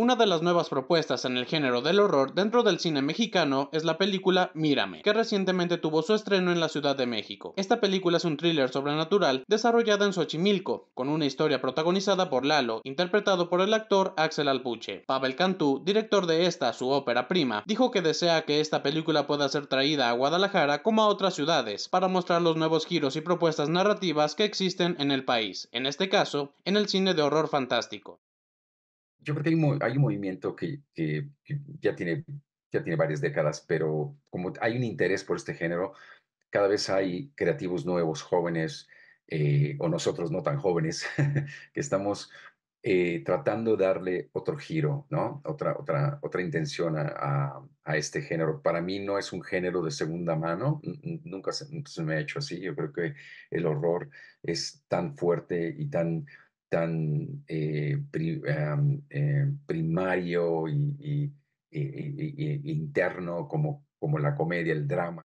Una de las nuevas propuestas en el género del horror dentro del cine mexicano es la película Mírame, que recientemente tuvo su estreno en la Ciudad de México. Esta película es un thriller sobrenatural desarrollada en Xochimilco, con una historia protagonizada por Lalo, interpretado por el actor Axel Alpuche. Pavel Cantú, director de esta, su ópera prima, dijo que desea que esta película pueda ser traída a Guadalajara como a otras ciudades, para mostrar los nuevos giros y propuestas narrativas que existen en el país, en este caso, en el cine de horror fantástico yo creo que hay, un movimiento que, que, ya, tiene, ya tiene varias décadas, pero como hay un interés por este género, cada vez hay creativos nuevos, jóvenes, eh, o nosotros no tan jóvenes, que estamos eh, tratando de darle otro giro, ¿no? Otra, otra, otra intención a, a, este género. Para mí no es un género de segunda mano, nunca se me ha hecho así. Yo creo que el horror es tan fuerte y tan tan eh, eh, primario y, interno como, como la comedia, el drama.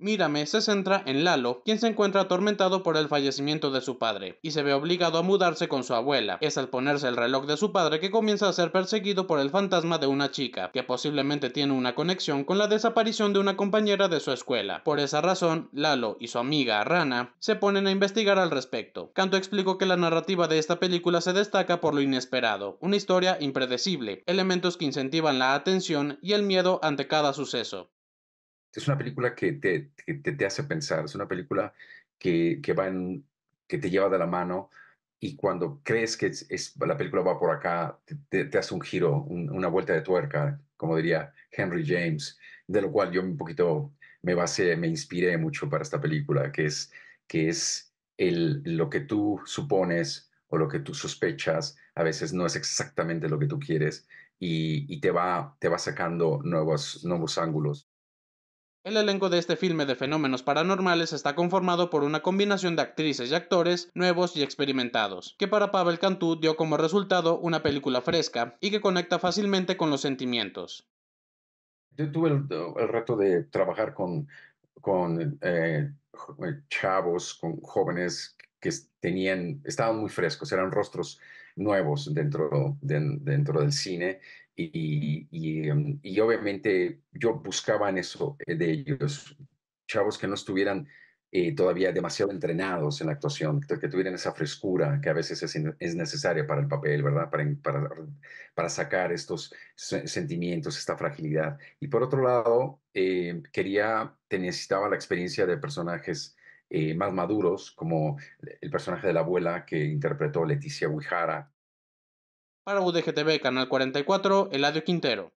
Mírame se centra en Lalo, quien se encuentra atormentado por el fallecimiento de su padre, y se ve obligado a mudarse con su abuela. Es al ponerse el reloj de su padre que comienza a ser perseguido por el fantasma de una chica, que posiblemente tiene una conexión con la desaparición de una compañera de su escuela. Por esa razón, Lalo y su amiga Rana se ponen a investigar al respecto. Canto explicó que la narrativa de esta película se destaca por lo inesperado, una historia impredecible, elementos que incentivan la atención y el miedo ante cada suceso es una película que te, hace pensar, es una película que, va que te lleva de la mano y cuando crees que es, la película va por acá, te, hace un giro, una vuelta de tuerca, como diría Henry James, de lo cual yo un poquito me basé, me inspiré mucho para esta película, que es, que es el, lo que tú supones o lo que tú sospechas, a veces no es exactamente lo que tú quieres y, y te, va, te va sacando nuevos, nuevos ángulos. El elenco de este filme de fenómenos paranormales está conformado por una combinación de actrices y actores nuevos y experimentados, que para Pavel Cantú dio como resultado una película fresca y que conecta fácilmente con los sentimientos. Yo tuve el, el reto de trabajar con, con eh, eh, chavos, con jóvenes que tenían, estaban muy frescos, eran rostros nuevos dentro, dentro del cine em, y, obviamente yo buscaba en eso eh, de ellos, chavos que no estuvieran eh, todavía demasiado entrenados en la actuación, que, tuvieran esa frescura que a veces es, es necesaria para el papel, ¿verdad? Para, para, sacar estos sentimientos, esta fragilidad. Y por otro lado, eh, quería, necesitaba la experiencia de personajes eh, más maduros, como el personaje de la abuela que interpretó Leticia Huijara. Para UDGTV, Canal 44, Eladio Quintero.